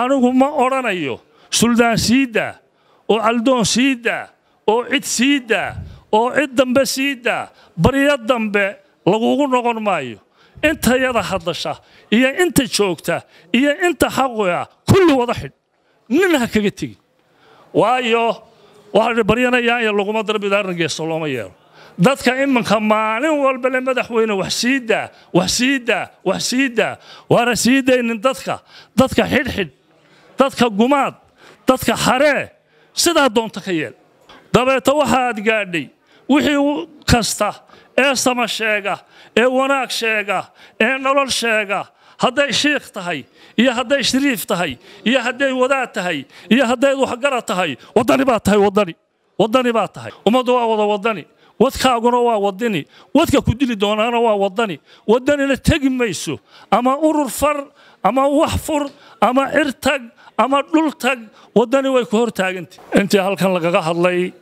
anigu ma odhanayo suldaan sii oo caldoon sii oo cid sii oo cid dambe sii baryo dambe lagugu noqon maayo intayada hadasha iyo inta joogta iyo inta xaqoya kulli wada xidh nin ha kaga tegin waayo waxaa baryanayaa in laguma darbidaarin geeso looma yeelo dadka iminka maalin walba le madaxweyne wax sii wax sii wax sii waana sii dadka dadka xidhxidh dadka gumaad dadka xaree sidaa doonta ka yeel dabeeta waxaad gaadhay wixii kasta ee sama sheega ee wanaag sheega ee nolol sheega hadday shiikh tahay iyo hadday shariif tahay iyo hadday wadaad tahay iyo haddayd waxgara tahay waddani baa tahay waddani waddani baa tahay ummaddu waa wada waddani wadkaaguna waa wadani wadka ku dili doonaana waa waddani waddanina tegi mayso ama urur far ama wax fur ama cirtag ama dhul tag waddani way ku hortaagantah intii halkan lagaga hadlay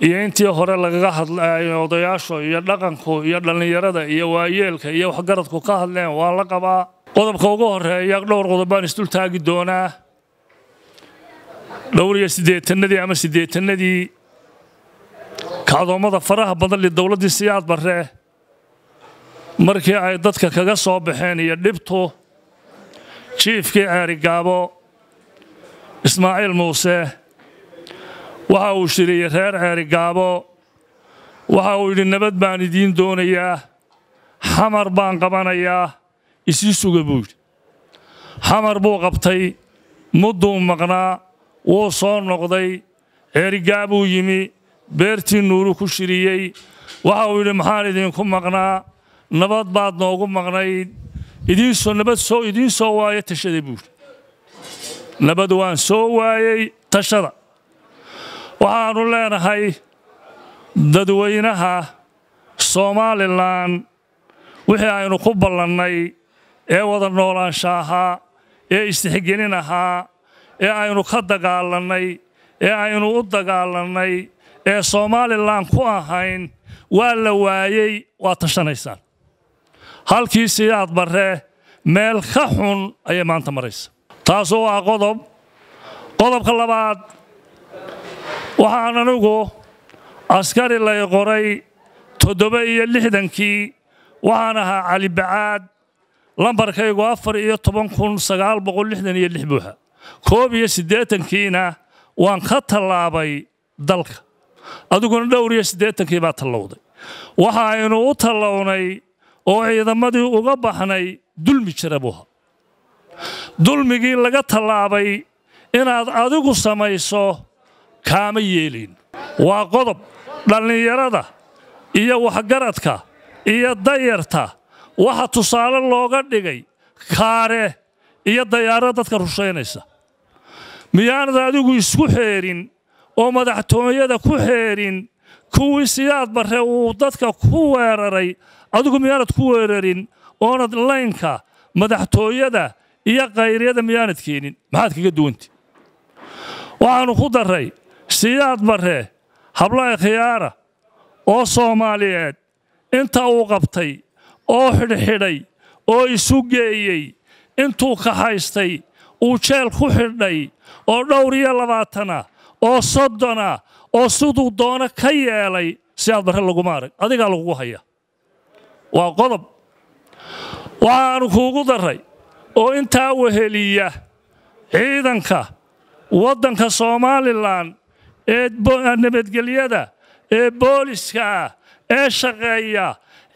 iyo intii hore lagaga hadlay odayaashu iyo dhaqanku iyo dhallinyarada iyo waayeelka iyo waxgaradku ka hadleen waa la qabaa qodobka ugu horeeya dhowr qodobaan isdul taagi doonaa dhowr iyo siddeetanadii ama sideetanadii kacdoommada faraha badan li dowladdii siyaad barre markii ay dadka kaga soo baxeen iyo dhibtu jiifkii ceerigaabo ismaaciil muuse waxa uu shiriyey reer ceeri gaabo waxa uu yidhi nabad baan idiin doonayaa xamar baan qabanayaa isii suga buu yidhi xamar buu qabtay mudduu maqnaa wuu soo noqday ceerigaabuu yimi beertii nuuru ku shiriyey waxa uu yidhi maxaan idinku maqnaa nabad baad noogu maqnayd idiinsoo nabad soo idiin soo waayo tashada buu yidhi labadu waan soo waayey tashada waxaannu leenahay dadweynaha somalilan wixii aynu ku ballannay ee wada noolaansha ahaa ee istixgelin ahaa ee aynu ka dagaalannay ee aynu u dagaalannay ee somalilan ku ahayn waa la waayey waa tashanaysaan halkii siyaad barre meel ka xun ayay maanta maraysa taasoo ah qodob qodobka labaad waxaan anigu askari lay qoray toddoba iyo lixdankii waxaan ahaa cali bacaad lambarkaygu afar iyo toban kun sagaal boqol lixdan iyo lix buuxa koob iyo siddeetankiina waan ka tallaabay dalka adiguna dhowr iyo siddeetankii baa tallowday aynu u tallownay oo ciidamadii uga baxnay dulmi jira buuha dulmigii laga tallaabay inaad adigu samayso kaama yeelin waa qodob dhallinyarada iyo waxgaradka iyo dayarta waxa tusaale looga dhigay kaare iyo dayaara dadka rushaynaysa miyaanad adigu isku xeerin oo madaxtooyada ku xeerin kuwii siyaad barre uu dadka ku weeraray adigu miyaanad ku weerarin oonad laynka madaxtooyada iyo khayryada miyaanad keenin maxaad kaga duwanti waxaanu ku darray siyaad barree hablaha khiyaara oo soomaaliyeed inta uu qabtay oo xidhxidhay oo isu geeyey intuu ka haystay uu jeel ku xidhay oo dhowr iyo labaatana oo soddona oo siduu doono ka yeelay siyaad barre laguma arag adigaa lagugu hayaa waa qodob waxaanu kuugu darray oo intaa weheliya ciidanka waddanka soomaalilan ee ah, nabadgelyada ee booliska ah ee shaqeeya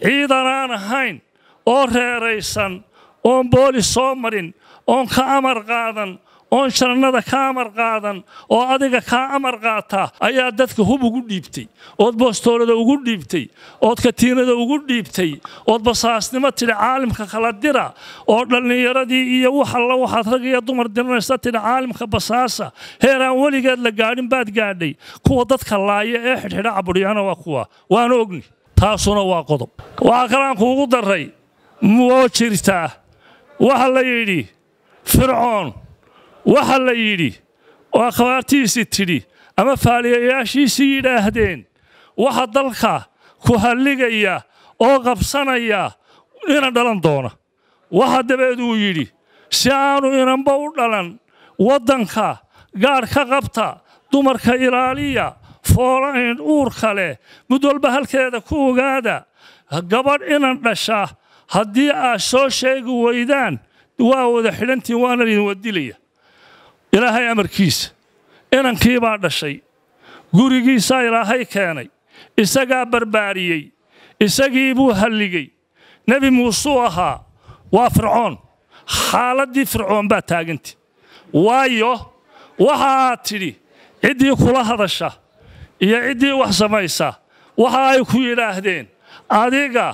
ciidan aan ahayn oo reeraysan oon booliis soo marin oon ka amar qaadan oon sharnada kaa amar qaadan oo adiga kaa amar qaata ayaa dadka hub ugu dhiibtay ood boostoolada ugu dhiibtay ood katiinada ugu dhiibtay ood basaasnimo tidhi caalimka kala dira oo dhallinyaradii iyo waxalla waxaad rag iyo dumar diranaysa tidhi caalimka basaasa heeraan weligeed la gaadhin baad gaadhay kuwa dadka laaya ee xidhxidha caburyana waa kuwa waana ogni taasuna waa qodob waxaa kalaan kuugu darray woo jirtaa waxa la yidhi fircoon waxa la yidhi oo akhbaartiisii tidhi ama faaliyayaashiisii yidhaahdeen waxa dalka ku halligaya oo qabsanaya inan dhalan doona waxa dabeed uu yidhi si aanu inanba u dhalan waddanka gaadh ka qabta dumarka ilaaliya foolayn uurka leh mid walba halkeeda ku ogaada gabadh inan dhasha haddii aa soo sheegi weydaan waa wada xidhantiin waana idin wadilaya ilaahay amarkiisa inankiibaa dhashay gurigiisaa ilaahay keenay isagaa barbaariyey isagii buu halligey nebi muusuu ahaa waa fircoon xaaladdii fircoon baa taaganti waayo waxa aad tidhi ciddii kula hadasha iyo ciddii wax samaysa waxa ay ku yidhaahdeen adiga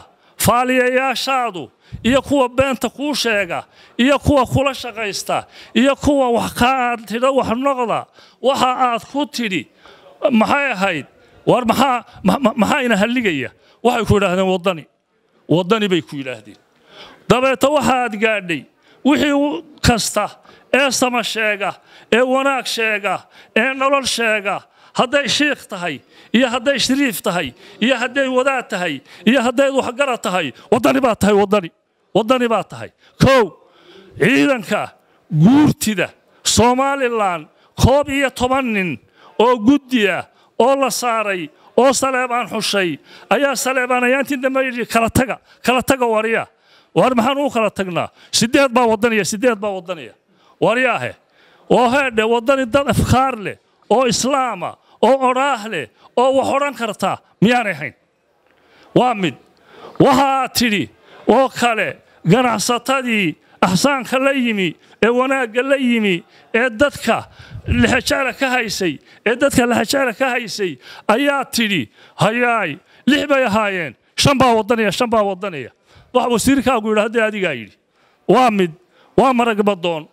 faaliyayaashaadu iyo kuwa e beenta kuu sheega iyo e kuwa kula shaqaysta iyo e kuwa wax kaa aad tidho wax noqda waxa aad ku tidhi maxay ahayd war maxaa ina halligaya waxay ku yidhaahdeen waddani waddani bay ku yidhaahdeen dabeeta waxaad gaadhay wixii kasta ee sama sheega ee wanaag sheega ee nolol sheega hadday shiikh tahay iyo hadday shariif tahay iyo hadday wadaad tahay iyo haddayd waxgarad tahay waddani baad tahay waddani waddani baad tahay kow ciidanka guurtida somalilan koob iyo toban nin oo guddiya oo la saaray oo saleebaan xushay ayaa saleebaanayaantii dambe yidhi kala taga kala taga wariya war maxaan uu kala tagnaa sideed baa waddanaya sideed baa waddanaya waryaahe oo heedhe waddani dad afkaar leh oo islaama oo odhaah leh oo wax odhan karta miyaanay ahayn waa mid waxaa tidhi oo kale ganacsatadii axsaanka la yimi ee wanaagga la yimi ee dadka lexajacla ka haysay ee dadka lexajacla ka haysay ayaa tidhi hayaay lix bay ahaayeen shan baa wadanaya shan baa wadanaya waxa wasiirkaagu yidhi haddii adigaa yidhi waa mid waa maragbadoon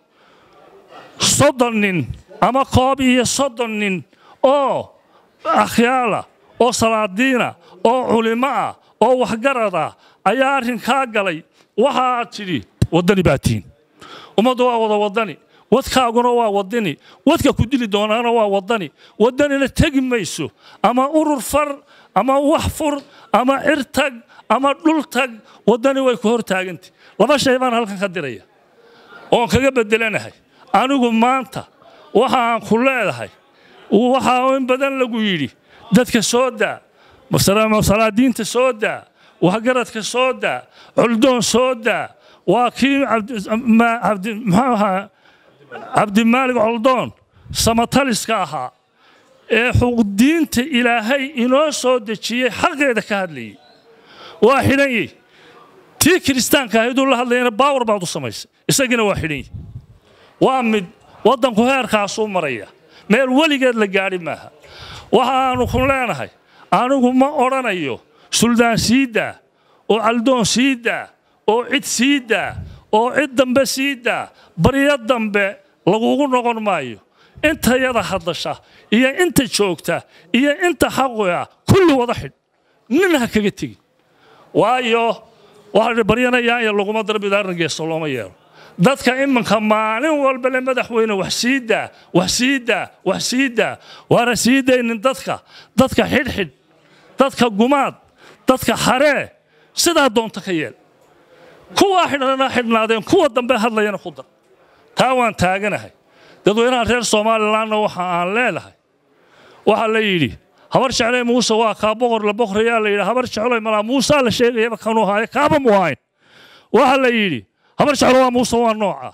soddon nin ama koob iyo soddon nin oo akhyaala oo salaadiina oo culimo ah oo waxgarad ah ayaa kaa galay waxa tidhi waddani baa tihiin ummaddu waa wada waddani wadkaaguna waa waddani wadka ku dili doonaana waa waddani waddanina tegi mayso ama urur far ama wax fur ama cir tag ama dhul tag waddani way ku hor taagantah laba shay baan halkan ka diraya oon kaga beddelanahay anigu maanta waxa aan ku leedahay waxaa in badan lagu yidhi dadka soo daa salaadiinta soo daa wahgaradka soo daa culdoon soo daa waa kii cabdimaalik coldoon samataliska ahaa ee xuqdiinta ilaahay inoo soo dejiyey xaqeeda ka hadlayey waa xidhanyey tii kiristaanka ahayduu la hadlayana baawar baad u samaysay isagina waa xidhanyey waa mid waddanku heerkaasuu maraya meel weligeed la gaadhi maaha waxa aanu ku leenahay anigu ma odhanayo suldaan sii oo caldoon sii oo cid sii oo cid dambe sii baryo dambe lagugu noqon maayo intayada hadasha iyo inta joogta iyo inta xaqoya kulli wada xidh nin ha kaga tegin waayo waxaa baryanayaanya laguma darbidaarna geeso looma yeelo dadka iminka maalin walba le madaxweyne waxsiida waxsiida waxsiida waana siidaynin dadka dadka xidhxidh dadka gumaad dadka xaree sidaa doonta ka yeel kuwaa xidhnana xidhnaadeen kuwa dambe hadlayana ku dar taa waan taaganahay dadweynaha reer soomalilanna waxa aan leenahay waxaa la yidhi habar jeclay muuse waa kaa boqor la boqrayaa la yidhi habar jecloy malaa muusaa la sheegayaba kanuu haayo kaaba muu hayn waxaa la yidhi habar shaclo waa muuse waa nooca ah.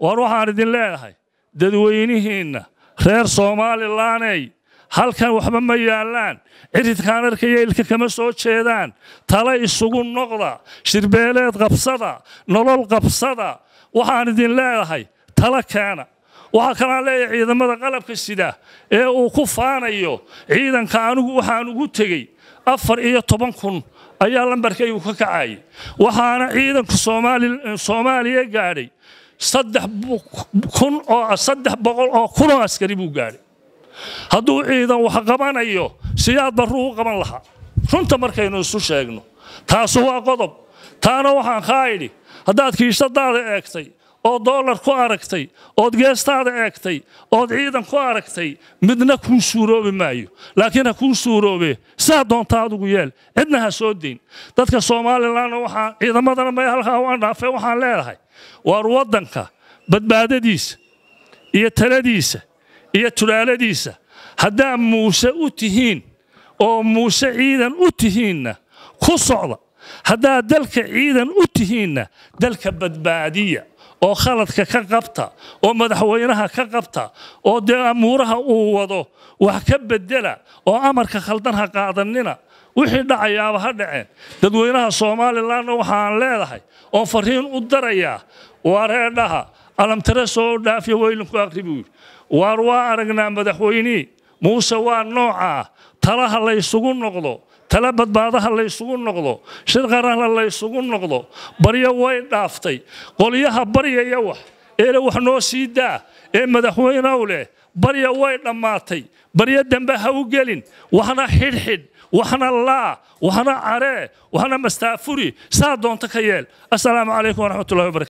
waar waxaan idin leedahay dadweynihiinna reer soomaalilaaney halkan waxba ma yaallaan ciridkaan arkaya ilka kama soo jeedaan tala isugu noqda shirbeeleed qabsada nolol qabsada waxaan idin leedahay tala keena waxaa kalaan leeyahay ciidamada qalabka sida ee uu ku faanayo ciidanka anigu waxaan ugu tegey afar iyo toban kun ayaa lambarkaygu ka kacaayay waxaana ciidanku soomaaliya gaadhay saddex boqol oo kunoo askari buu gaadhay hadduu ciidan wax qabanayo siyaad barruu u qaban lahaa runta markaynu isu sheegno taasu waa qodob taana waxaan kaa idhi haddaad kiishadaada eegtay oo doolar ku aragtay ood geestaada eegtay ood ciidan ku aragtay midna kuu suuroobi maayo laakiin ha kuu suuroobe saa doonta adugu yeel cidna ha soo dayn dadka somalilan waaa ciidamadana may halkaa waan andhaafe waxaan leedahay waar waddanka badbaadadiisa iyo taladiisa iyo tulaaladiisa haddaa muuse u tihiin oo muuse ciidan u tihiinna ku socda haddaa dalka ciidan u tihiinna dalka badbaadiya oo khaladka ka qabta oo madaxweynaha ka qabta oo dee amuuraha uu wado wax ka bedela oo amarka khaldan ha qaadanina wixii dhacayaaba ha dhaceen dadweynaha soomaalilanna waxaan leedahay oo fariin u darayaa wareedhaha alamtare soo dhaafiya weylinku akri buu yidhi waar waa aragnaa madaxweynihii muuse waa noocaa talaha laysugu noqdo tala badbaadaha laysugu noqdo shirqarahna laysugu noqdo baryo way dhaaftay qolyaha baryaya wax eele wax noo sii daa ee madaxweynew leh barya way dhammaatay baryo dambe ha u gelin waxna xidhxidh waxna laa waxna caree waxna mastaafuri saa doonto ka yeel asalaamu calaykum waraxmatullahi wbarakatu